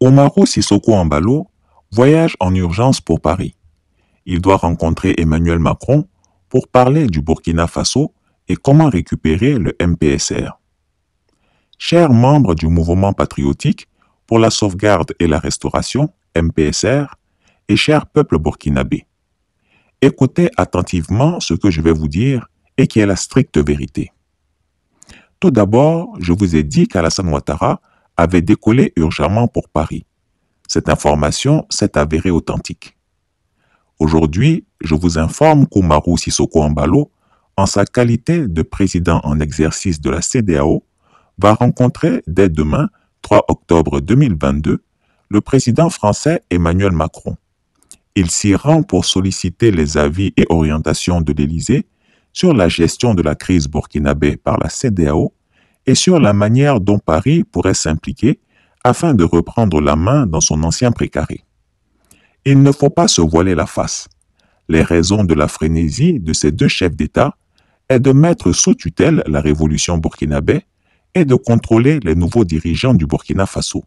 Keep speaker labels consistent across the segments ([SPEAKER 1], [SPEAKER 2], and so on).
[SPEAKER 1] Omaro Sissoko Ambalo voyage en urgence pour Paris. Il doit rencontrer Emmanuel Macron pour parler du Burkina Faso et comment récupérer le MPSR. Chers membres du mouvement patriotique pour la sauvegarde et la restauration, MPSR, et cher peuple burkinabé, écoutez attentivement ce que je vais vous dire et qui est la stricte vérité. Tout d'abord, je vous ai dit qu'Alassane Ouattara avait décollé urgemment pour Paris. Cette information s'est avérée authentique. Aujourd'hui, je vous informe qu'Omaru Sissoko Ambalo, en sa qualité de président en exercice de la CDAO, va rencontrer dès demain, 3 octobre 2022, le président français Emmanuel Macron. Il s'y rend pour solliciter les avis et orientations de l'Élysée sur la gestion de la crise burkinabé par la CDAO et sur la manière dont Paris pourrait s'impliquer afin de reprendre la main dans son ancien précaré. Il ne faut pas se voiler la face. Les raisons de la frénésie de ces deux chefs d'État est de mettre sous tutelle la révolution burkinabé et de contrôler les nouveaux dirigeants du Burkina Faso.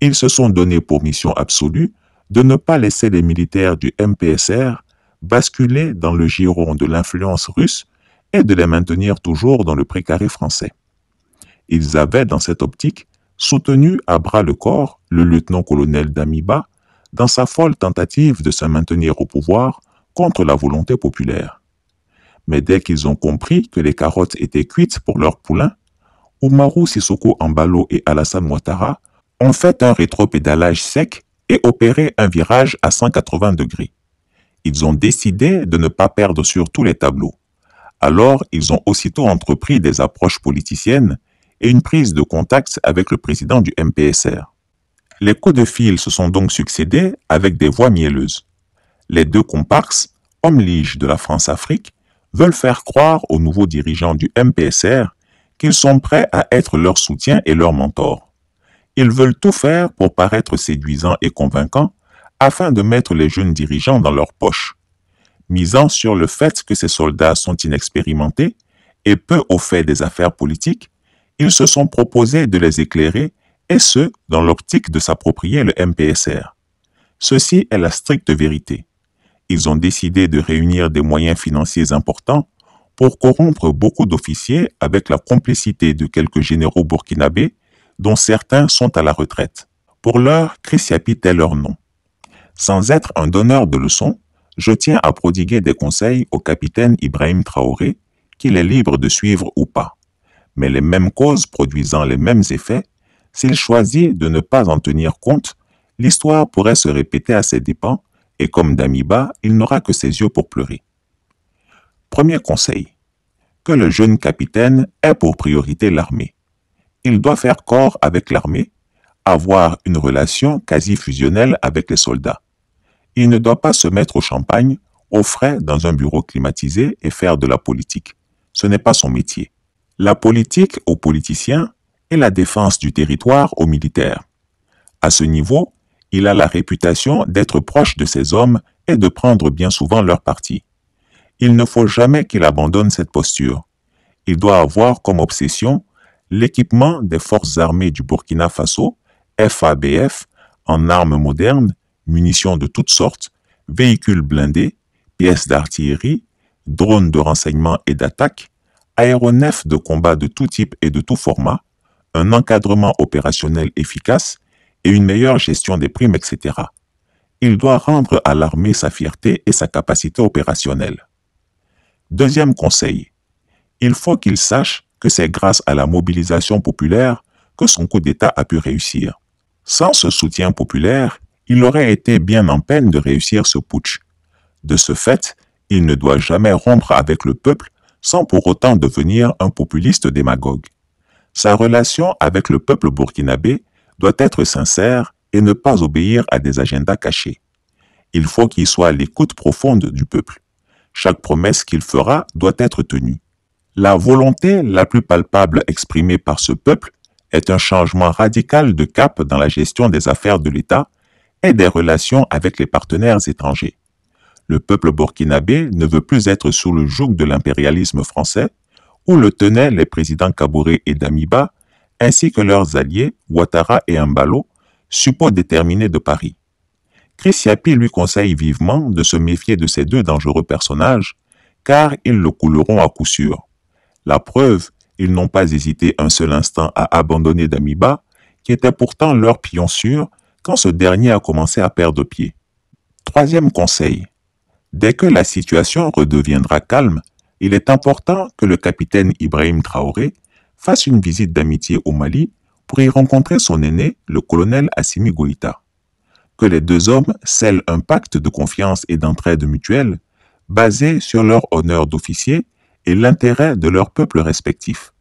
[SPEAKER 1] Ils se sont donnés pour mission absolue de ne pas laisser les militaires du MPSR basculer dans le giron de l'influence russe et de les maintenir toujours dans le précaré français. Ils avaient, dans cette optique, soutenu à bras le corps le lieutenant-colonel Damiba dans sa folle tentative de se maintenir au pouvoir contre la volonté populaire. Mais dès qu'ils ont compris que les carottes étaient cuites pour leur poulain, Umaru Sissoko Ambalo et Alassane Ouattara ont fait un rétropédalage sec et opéré un virage à 180 degrés. Ils ont décidé de ne pas perdre sur tous les tableaux. Alors, ils ont aussitôt entrepris des approches politiciennes une prise de contact avec le président du MPSR. Les coups de fil se sont donc succédés avec des voix mielleuses. Les deux comparses, hommes liges de la France-Afrique, veulent faire croire aux nouveaux dirigeants du MPSR qu'ils sont prêts à être leur soutien et leur mentor. Ils veulent tout faire pour paraître séduisants et convaincants afin de mettre les jeunes dirigeants dans leur poche, misant sur le fait que ces soldats sont inexpérimentés et peu au fait des affaires politiques ils se sont proposés de les éclairer, et ce, dans l'optique de s'approprier le MPSR. Ceci est la stricte vérité. Ils ont décidé de réunir des moyens financiers importants pour corrompre beaucoup d'officiers avec la complicité de quelques généraux burkinabés, dont certains sont à la retraite. Pour l'heure, Crisiapi est leur nom. Sans être un donneur de leçons, je tiens à prodiguer des conseils au capitaine Ibrahim Traoré, qu'il est libre de suivre ou pas mais les mêmes causes produisant les mêmes effets, s'il choisit de ne pas en tenir compte, l'histoire pourrait se répéter à ses dépens, et comme d'Amiba, il n'aura que ses yeux pour pleurer. Premier conseil. Que le jeune capitaine ait pour priorité l'armée. Il doit faire corps avec l'armée, avoir une relation quasi fusionnelle avec les soldats. Il ne doit pas se mettre au champagne, au frais dans un bureau climatisé et faire de la politique. Ce n'est pas son métier la politique aux politiciens et la défense du territoire aux militaires. À ce niveau, il a la réputation d'être proche de ses hommes et de prendre bien souvent leur parti. Il ne faut jamais qu'il abandonne cette posture. Il doit avoir comme obsession l'équipement des forces armées du Burkina Faso, FABF, en armes modernes, munitions de toutes sortes, véhicules blindés, pièces d'artillerie, drones de renseignement et d'attaque, aéronefs de combat de tout type et de tout format, un encadrement opérationnel efficace et une meilleure gestion des primes, etc. Il doit rendre à l'armée sa fierté et sa capacité opérationnelle. Deuxième conseil, il faut qu'il sache que c'est grâce à la mobilisation populaire que son coup d'État a pu réussir. Sans ce soutien populaire, il aurait été bien en peine de réussir ce putsch. De ce fait, il ne doit jamais rompre avec le peuple sans pour autant devenir un populiste démagogue. Sa relation avec le peuple burkinabé doit être sincère et ne pas obéir à des agendas cachés. Il faut qu'il soit à l'écoute profonde du peuple. Chaque promesse qu'il fera doit être tenue. La volonté la plus palpable exprimée par ce peuple est un changement radical de cap dans la gestion des affaires de l'État et des relations avec les partenaires étrangers le peuple burkinabé ne veut plus être sous le joug de l'impérialisme français, où le tenaient les présidents Kabouré et Damiba, ainsi que leurs alliés Ouattara et Ambalo, suppôts déterminés de Paris. Yapi lui conseille vivement de se méfier de ces deux dangereux personnages, car ils le couleront à coup sûr. La preuve, ils n'ont pas hésité un seul instant à abandonner Damiba, qui était pourtant leur pion sûr, quand ce dernier a commencé à perdre pied. Troisième conseil, Dès que la situation redeviendra calme, il est important que le capitaine Ibrahim Traoré fasse une visite d'amitié au Mali pour y rencontrer son aîné, le colonel Assimi Goïta. Que les deux hommes scellent un pacte de confiance et d'entraide mutuelle basé sur leur honneur d'officier et l'intérêt de leur peuple respectif.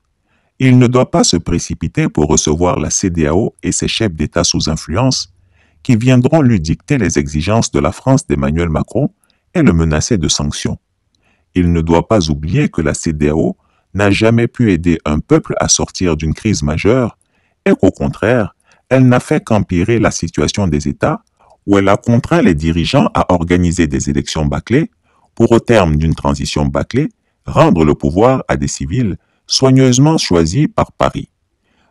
[SPEAKER 1] Il ne doit pas se précipiter pour recevoir la CDAO et ses chefs d'État sous influence qui viendront lui dicter les exigences de la France d'Emmanuel Macron et le menaçait de sanctions. Il ne doit pas oublier que la CDAO n'a jamais pu aider un peuple à sortir d'une crise majeure et qu'au contraire, elle n'a fait qu'empirer la situation des États où elle a contraint les dirigeants à organiser des élections bâclées pour au terme d'une transition bâclée rendre le pouvoir à des civils soigneusement choisis par Paris.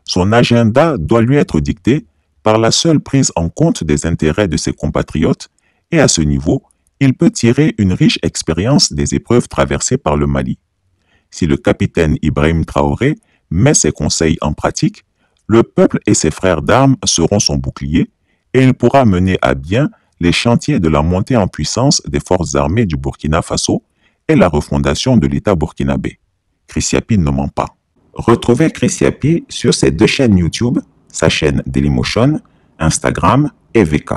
[SPEAKER 1] Son agenda doit lui être dicté par la seule prise en compte des intérêts de ses compatriotes et à ce niveau, il peut tirer une riche expérience des épreuves traversées par le Mali. Si le capitaine Ibrahim Traoré met ses conseils en pratique, le peuple et ses frères d'armes seront son bouclier et il pourra mener à bien les chantiers de la montée en puissance des forces armées du Burkina Faso et la refondation de l'État burkinabé. Christiapi ne ment pas. Retrouvez Christiapi sur ses deux chaînes YouTube, sa chaîne Dailymotion, Instagram et VK.